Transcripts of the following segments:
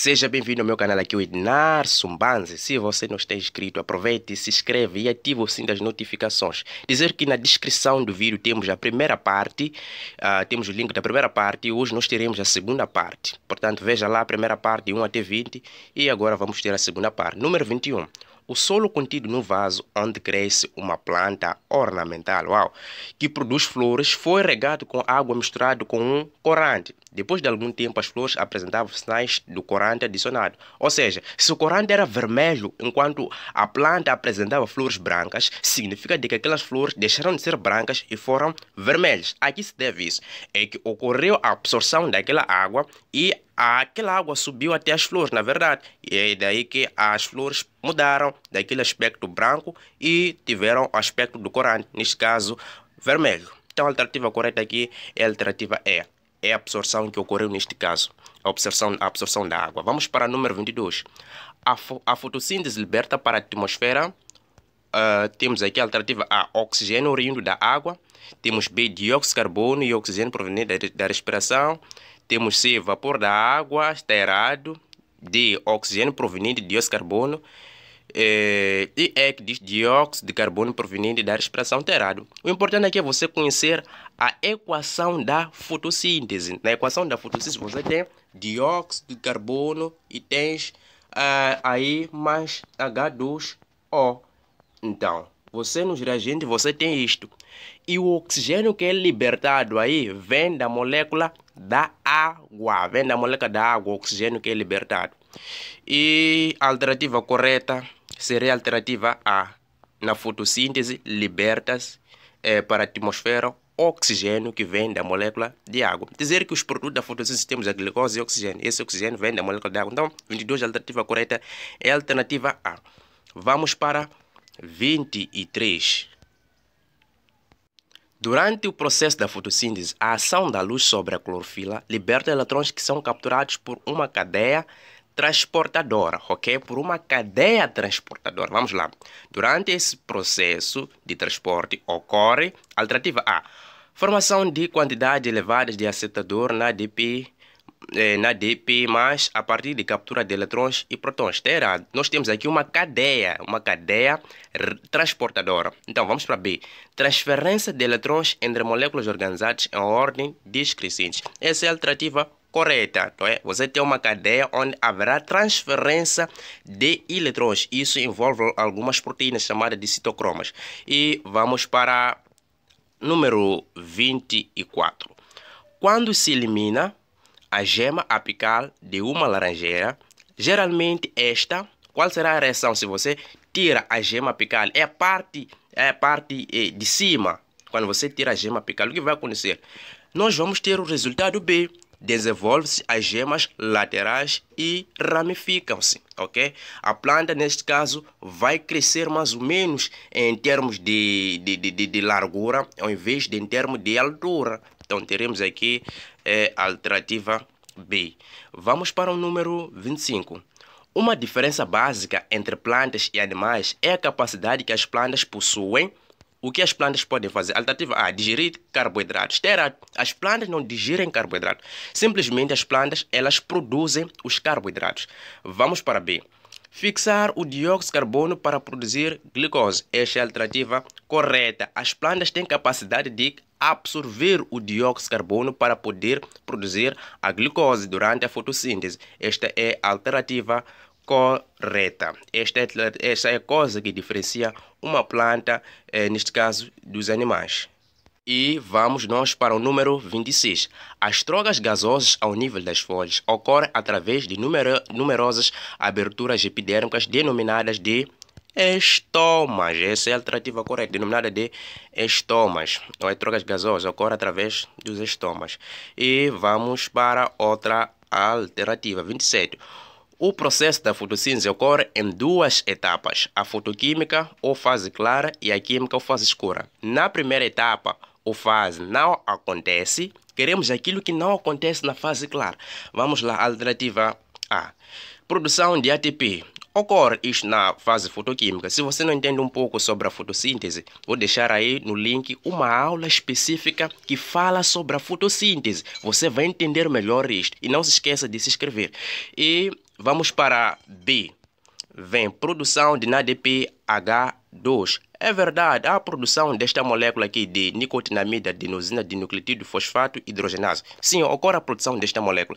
Seja bem-vindo ao meu canal aqui, o Ednar Sumbanzi. Se você não está inscrito, aproveite, se inscreve e ative o sininho das notificações. Dizer que na descrição do vídeo temos a primeira parte, uh, temos o link da primeira parte e hoje nós teremos a segunda parte. Portanto, veja lá a primeira parte, 1 até 20, e agora vamos ter a segunda parte. Número 21 o solo contido no vaso onde cresce uma planta ornamental uau, que produz flores foi regado com água misturada com um corante. Depois de algum tempo, as flores apresentavam sinais do corante adicionado. Ou seja, se o corante era vermelho enquanto a planta apresentava flores brancas, significa de que aquelas flores deixaram de ser brancas e foram vermelhas. A que se deve isso? É que ocorreu a absorção daquela água e aquela água subiu até as flores, na verdade. E é daí que as flores mudaram daquele aspecto branco e tiveram o aspecto do corante, neste caso, vermelho. Então a alternativa correta aqui é a alternativa E. É é a absorção que ocorreu neste caso, a absorção, a absorção da água. Vamos para o número 22. A, fo a fotossíntese liberta para a atmosfera. Uh, temos aqui a alternativa A, oxigênio oriundo da água. Temos B, dióxido de carbono e oxigênio proveniente da, da respiração. Temos C, vapor da água, está errado. D, oxigênio proveniente de dióxido de carbono. É, e é que diz dióxido de carbono proveniente da respiração terado. O importante aqui é você conhecer a equação da fotossíntese. Na equação da fotossíntese você tem dióxido de carbono e tens uh, ah, aí mais H2O. Então, você nos reagente, você tem isto. E o oxigênio que é libertado aí vem da molécula da água. Vem da molécula da água, o oxigênio que é libertado. E a alternativa correta seria a alternativa A. Na fotossíntese, libertas é, para a atmosfera oxigênio que vem da molécula de água. Dizer que os produtos da fotossíntese temos a glicose e oxigênio. Esse oxigênio vem da molécula de água. Então, 22 a alternativa correta é a alternativa A. Vamos para 23. Durante o processo da fotossíntese, a ação da luz sobre a clorofila liberta elétrons que são capturados por uma cadeia transportadora, ok? Por uma cadeia transportadora. Vamos lá. Durante esse processo de transporte ocorre alternativa A Formação de quantidades elevadas de acetador na DP eh, na DP, mas a partir de captura de elétrons e prótons. Terá, nós temos aqui uma cadeia, uma cadeia transportadora. Então vamos para B. Transferência de elétrons entre moléculas organizadas em ordem descrescente. Essa é a alternativa correta. Não tá? é? Você tem uma cadeia onde haverá transferência de elétrons. Isso envolve algumas proteínas chamadas de citocromas. E vamos para número 24. Quando se elimina a gema apical de uma laranjeira, geralmente esta, qual será a reação se você tira a gema apical? É a parte, é a parte eh, de cima. Quando você tira a gema apical, o que vai acontecer? Nós vamos ter o resultado B, desenvolvem-se as gemas laterais e ramificam-se, ok? A planta, neste caso, vai crescer mais ou menos em termos de, de, de, de largura, ao invés de em termos de altura. Então, teremos aqui é, a alternativa B. Vamos para o número 25. Uma diferença básica entre plantas e animais é a capacidade que as plantas possuem o que as plantas podem fazer? Alternativa A, digerir carboidratos. Terá, as plantas não digerem carboidratos. Simplesmente as plantas, elas produzem os carboidratos. Vamos para B. Fixar o dióxido de carbono para produzir glicose. Esta é a alternativa correta. As plantas têm capacidade de absorver o dióxido de carbono para poder produzir a glicose durante a fotossíntese. Esta é a alternativa correta correta. Esta é, esta é a coisa que diferencia uma planta, eh, neste caso, dos animais. E vamos nós para o número 26. As drogas gasosas ao nível das folhas ocorrem através de numerosas aberturas epidérmicas denominadas de estomas. Essa é a alternativa correta, denominada de estomas. Ou é drogas gasosas ocorrem através dos estomas. E vamos para outra alternativa, 27. O processo da fotossíntese ocorre em duas etapas, a fotoquímica ou fase clara e a química ou fase escura. Na primeira etapa, ou fase não acontece, queremos aquilo que não acontece na fase clara. Vamos lá, alternativa A. Produção de ATP. Ocorre isto na fase fotoquímica. Se você não entende um pouco sobre a fotossíntese, vou deixar aí no link uma aula específica que fala sobre a fotossíntese. Você vai entender melhor isto. E não se esqueça de se inscrever. E Vamos para B. Vem produção de NADPH2. É verdade, a produção desta molécula aqui de nicotinamida, adenosina, dinucleotídeo, fosfato, hidrogenase. Sim, ocorre a produção desta molécula.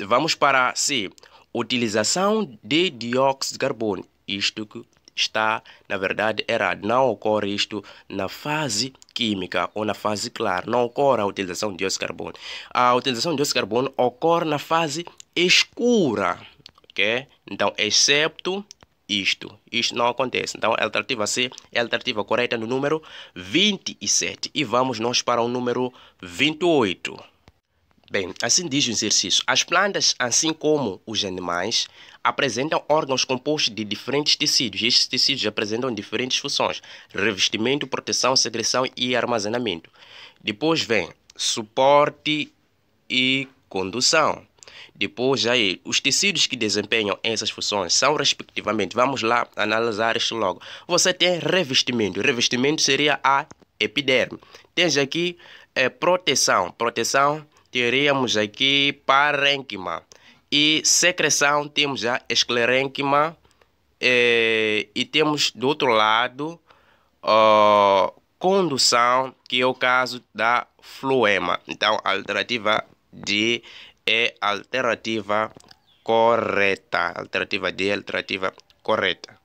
vamos para C. Utilização de dióxido de carbono. Isto que está, na verdade, errado. Não ocorre isto na fase química ou na fase clara. Não ocorre a utilização de dióxido de carbono. A utilização de dióxido de carbono ocorre na fase escura ok? Então, excepto isto. Isto não acontece. Então, a alternativa C é a alternativa correta no número 27. E vamos nós para o número 28. Bem, assim diz o exercício. As plantas, assim como os animais, apresentam órgãos compostos de diferentes tecidos. E estes tecidos apresentam diferentes funções. Revestimento, proteção, secreção e armazenamento. Depois vem suporte e condução. Depois, aí, os tecidos que desempenham essas funções são, respectivamente, vamos lá analisar isto logo. Você tem revestimento, revestimento seria a epiderme. Tens aqui é, proteção, proteção teríamos aqui parênquima. E secreção temos a esclerênquima é, e temos do outro lado ó, condução, que é o caso da floema. Então, alternativa de è alternativa corretta. Alternativa D, alternativa corretta.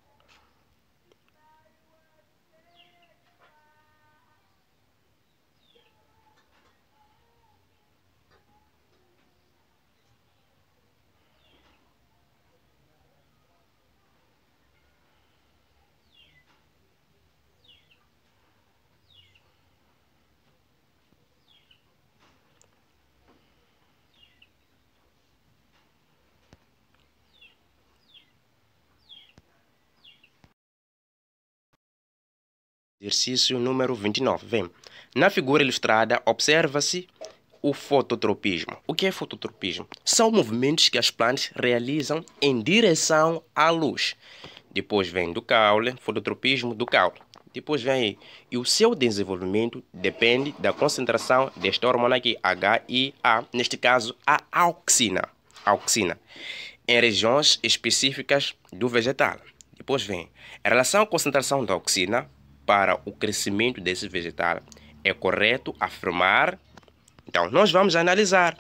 Exercício número 29. Vem. Na figura ilustrada, observa-se o fototropismo. O que é fototropismo? São movimentos que as plantas realizam em direção à luz. Depois vem do caule, fototropismo do caule. Depois vem aí. E o seu desenvolvimento depende da concentração desta hormona aqui, HIA, neste caso a auxina. auxina em regiões específicas do vegetal. Depois vem em relação à concentração da auxina para o crescimento desse vegetal. É correto afirmar? Então, nós vamos analisar.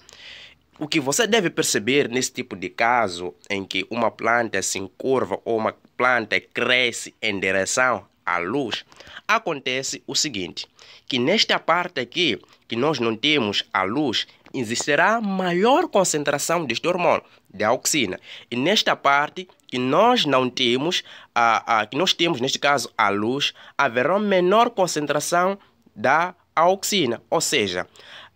O que você deve perceber nesse tipo de caso em que uma planta se encurva ou uma planta cresce em direção à luz, acontece o seguinte, que nesta parte aqui, que nós não temos a luz, existirá maior concentração deste hormônio, da auxina. E nesta parte que nós não temos, a, a, que nós temos, neste caso, a luz, haverá menor concentração da auxina. Ou seja,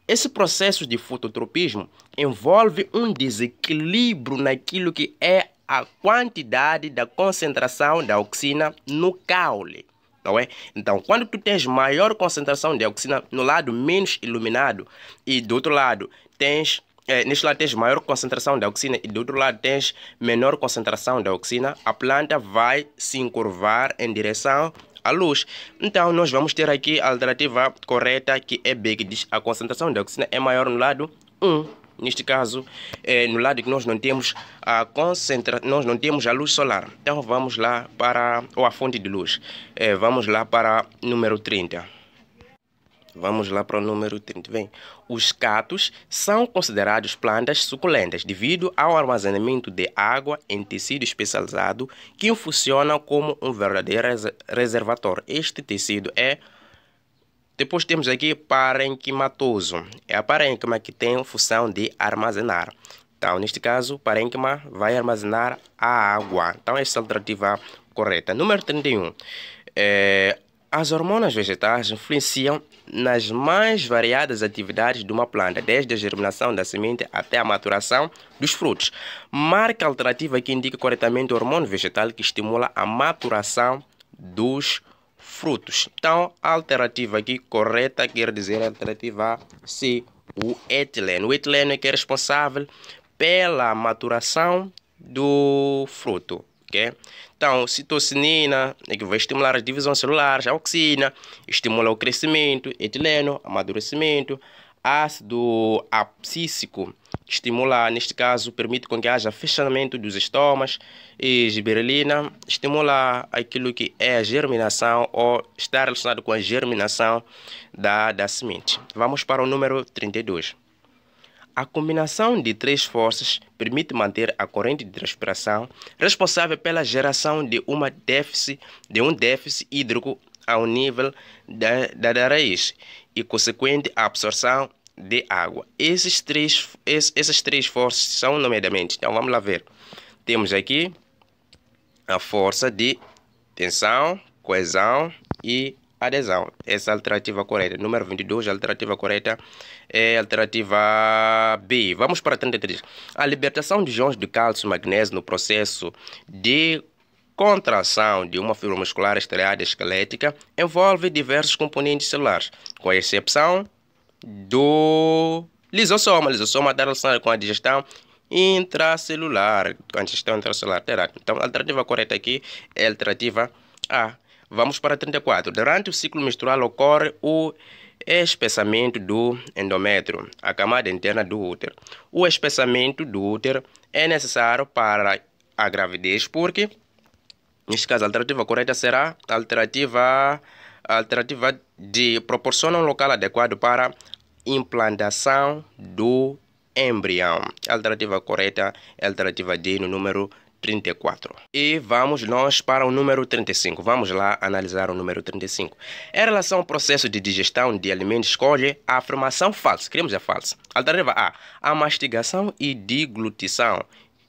esse processo de fototropismo envolve um desequilíbrio naquilo que é a quantidade da concentração da auxina no caule. Não é? Então, quando tu tens maior concentração de auxina no lado menos iluminado e do outro lado tens é, neste lado tens maior concentração de auxina e do outro lado tens menor concentração de auxina, a planta vai se encurvar em direção à luz. Então, nós vamos ter aqui a alternativa correta, que é B, que diz a concentração de auxina é maior no lado 1 neste caso é, no lado que nós não temos a concentra nós não temos a luz solar então vamos lá para ou a fonte de luz é, vamos lá para número 30 Vamos lá para o número 30. Bem, os catos são considerados plantas suculentas devido ao armazenamento de água em tecido especializado que funciona como um verdadeiro reservatório. Este tecido é. Depois temos aqui parenquimatoso. É a parenquima que tem a função de armazenar. Então, neste caso, parenquima vai armazenar a água. Então, essa é a alternativa correta. Número 31. É, as hormonas vegetais influenciam nas mais variadas atividades de uma planta, desde a germinação da semente até a maturação dos frutos. Marca alternativa que indica corretamente o hormônio vegetal que estimula a maturação dos frutos. Então, alternativa aqui correta quer dizer alternativa C, o etileno. O etileno é que é responsável pela maturação do fruto ok? Então, citocinina é né, que vai estimular a divisão celular, a estimula o crescimento, etileno, amadurecimento, ácido abscísico estimula, neste caso, permite com que haja fechamento dos estomas e giberelina estimula aquilo que é a germinação ou está relacionado com a germinação da, da semente. Vamos para o número 32. A combinação de três forças permite manter a corrente de transpiração responsável pela geração de, uma déficit, de um déficit hídrico ao nível da, da, da raiz e consequente a absorção de água. Esses três, esses, essas três forças são nomeadamente, então vamos lá ver. Temos aqui a força de tensão, coesão e adesão. Essa é a alternativa correta. Número 22, a alternativa correta é a alternativa B. Vamos para 33. A libertação de íons de cálcio e magnésio no processo de contração de uma fibra muscular estriada esquelética envolve diversos componentes celulares, com a exceção do lisossoma. Lisossoma está relacionado com a digestão intracelular, com a digestão intracelular. Então, a alternativa correta aqui é a alternativa A. Vamos para 34. Durante o ciclo menstrual ocorre o espessamento do endométrio, a camada interna do útero. O espessamento do útero é necessário para a gravidez porque, neste caso, a alternativa correta será a alternativa, a alternativa de proporcionar um local adequado para implantação do embrião. A alternativa correta é a alternativa de no número 3. 34. E vamos nós para o número 35. Vamos lá analisar o número 35. Em relação ao processo de digestão de alimentos, escolhe a afirmação falsa. Queremos a falsa. Alternativa A. A mastigação e deglutição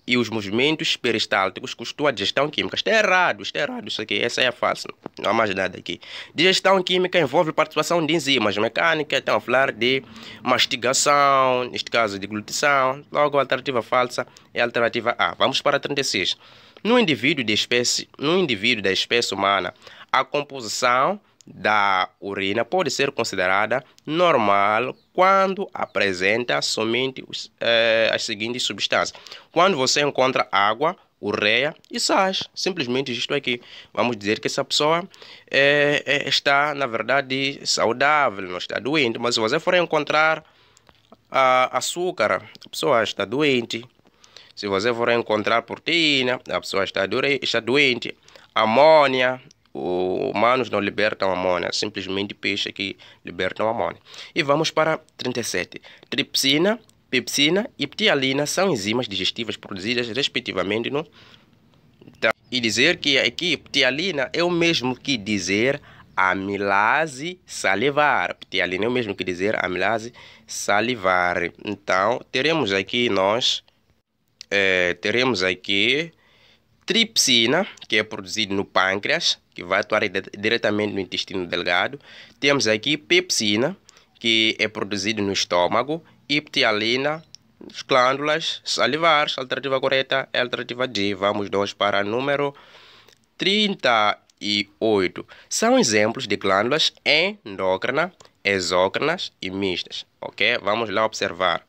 e os movimentos peristálticos custou a digestão química. Isto é errado, isto é errado, isso aqui, essa é falsa. Não há mais nada aqui. Digestão química envolve participação de enzimas mecânicas, então a falar de mastigação, neste caso de glutição. Logo, a alternativa falsa é a alternativa A. Vamos para a 36. No indivíduo, de espécie, no indivíduo da espécie humana, a composição da urina pode ser considerada normal quando apresenta somente eh, as seguintes substâncias. Quando você encontra água, ureia e sais, simplesmente isto aqui. Vamos dizer que essa pessoa eh, eh está, na verdade, saudável, não está doente, mas se você for encontrar ah, açúcar, a pessoa está doente. Se você for encontrar proteína, a pessoa está, do está doente. Amônia, humanos não libertam amônia, simplesmente peixe que libertam amônia. E vamos para 37. Tripsina, pepsina e ptialina são enzimas digestivas produzidas respectivamente no... Então, e dizer que aqui ptialina é o mesmo que dizer amilase salivar. Ptialina é o mesmo que dizer amilase salivar. Então, teremos aqui nós, é, teremos aqui tripsina, que é produzido no pâncreas, que vai atuar diretamente no intestino delgado. Temos aqui pepsina, que é produzido no estômago, e ptialina, glândulas salivares, alternativa correta é alternativa D. Vamos dois para número 38. São exemplos de glândulas endócrina, exócrinas e mistas, ok? Vamos lá observar.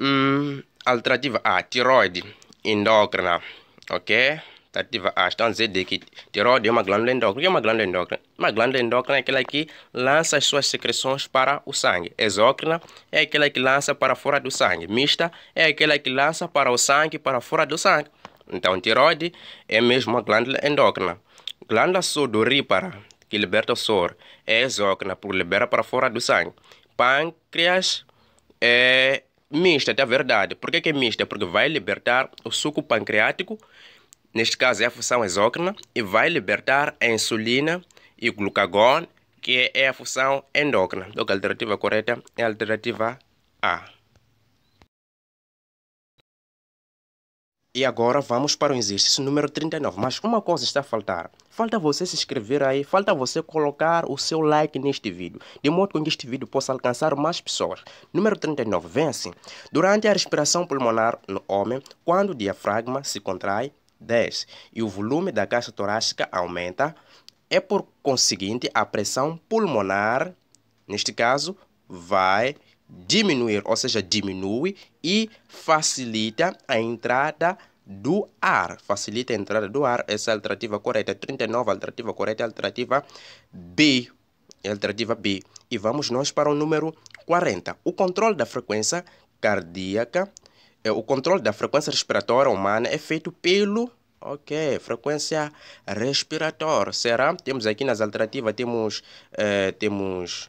Hum, alternativa A, tiroide, endócrina, ok? that ashtan zede que tirou de uma glândula endócrina. O que é uma glândula endócrina? Uma glândula endócrina é aquela que lança as suas secreções para o sangue. Exócrina é aquela que lança para fora do sangue. Mista é aquela que lança para o sangue, para fora do sangue. Então, tiroide é mesmo uma glândula endócrina. Glândula sudorípara, que liberta o soro, é exócrina, por libera para fora do sangue. Pâncreas é mista, é verdade. Por que, que é mista? Porque vai libertar o suco pancreático neste caso é a função exócrina, e vai libertar a insulina e o glucagon, que é a função endócrina. Então, a alternativa correta é a alternativa A. E agora vamos para o exercício número 39. Mas uma coisa está a faltar. Falta você se inscrever aí, falta você colocar o seu like neste vídeo, de modo que este vídeo possa alcançar mais pessoas. Número 39. assim. Durante a respiração pulmonar no homem, quando o diafragma se contrai, 10 e o volume da caixa torácica aumenta, é por conseguinte a pressão pulmonar, neste caso, vai diminuir, ou seja, diminui e facilita a entrada do ar. Facilita a entrada do ar. Essa é a alternativa correta. 39, é alternativa correta, é alternativa B. É alternativa B. E vamos nós para o número 40. O controle da frequência cardíaca é, o controle da frequência respiratória humana é feito pelo Ok, frequência respiratória. Será? Temos aqui nas alternativas, temos, eh, temos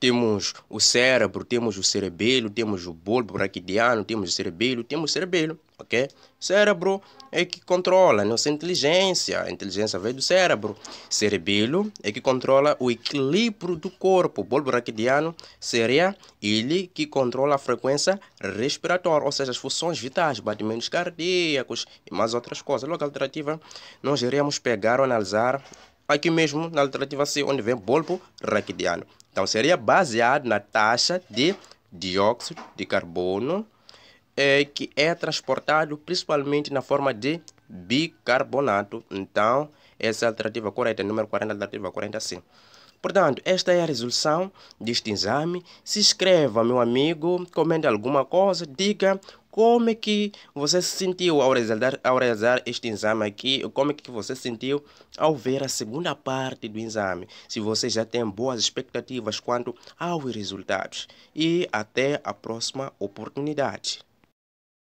temos o cérebro, temos o cerebelo, temos o bulbo braquidiano, temos o cerebelo, temos o cerebelo, ok? Cérebro é que controla a né? nossa inteligência, a inteligência vem do cérebro. Cerebelo é que controla o equilíbrio do corpo. O bulbo braquidiano seria ele que controla a frequência respiratória, ou seja, as funções vitais, batimentos cardíacos e mais outras coisas. Logo, a alternativa, nós iremos pegar ou analisar aqui mesmo na alternativa C, onde vem bulbo raquidiano. Então seria baseado na taxa de dióxido de carbono é, que é transportado principalmente na forma de bicarbonato. Então, essa é a alternativa correta, número 40, alternativa 45. Portanto, esta é a resolução deste exame. Se inscreva, meu amigo, comente alguma coisa, diga como é que você se sentiu ao realizar, ao realizar este exame aqui, como é que você se sentiu ao ver a segunda parte do exame, se você já tem boas expectativas quanto aos resultados. E até a próxima oportunidade.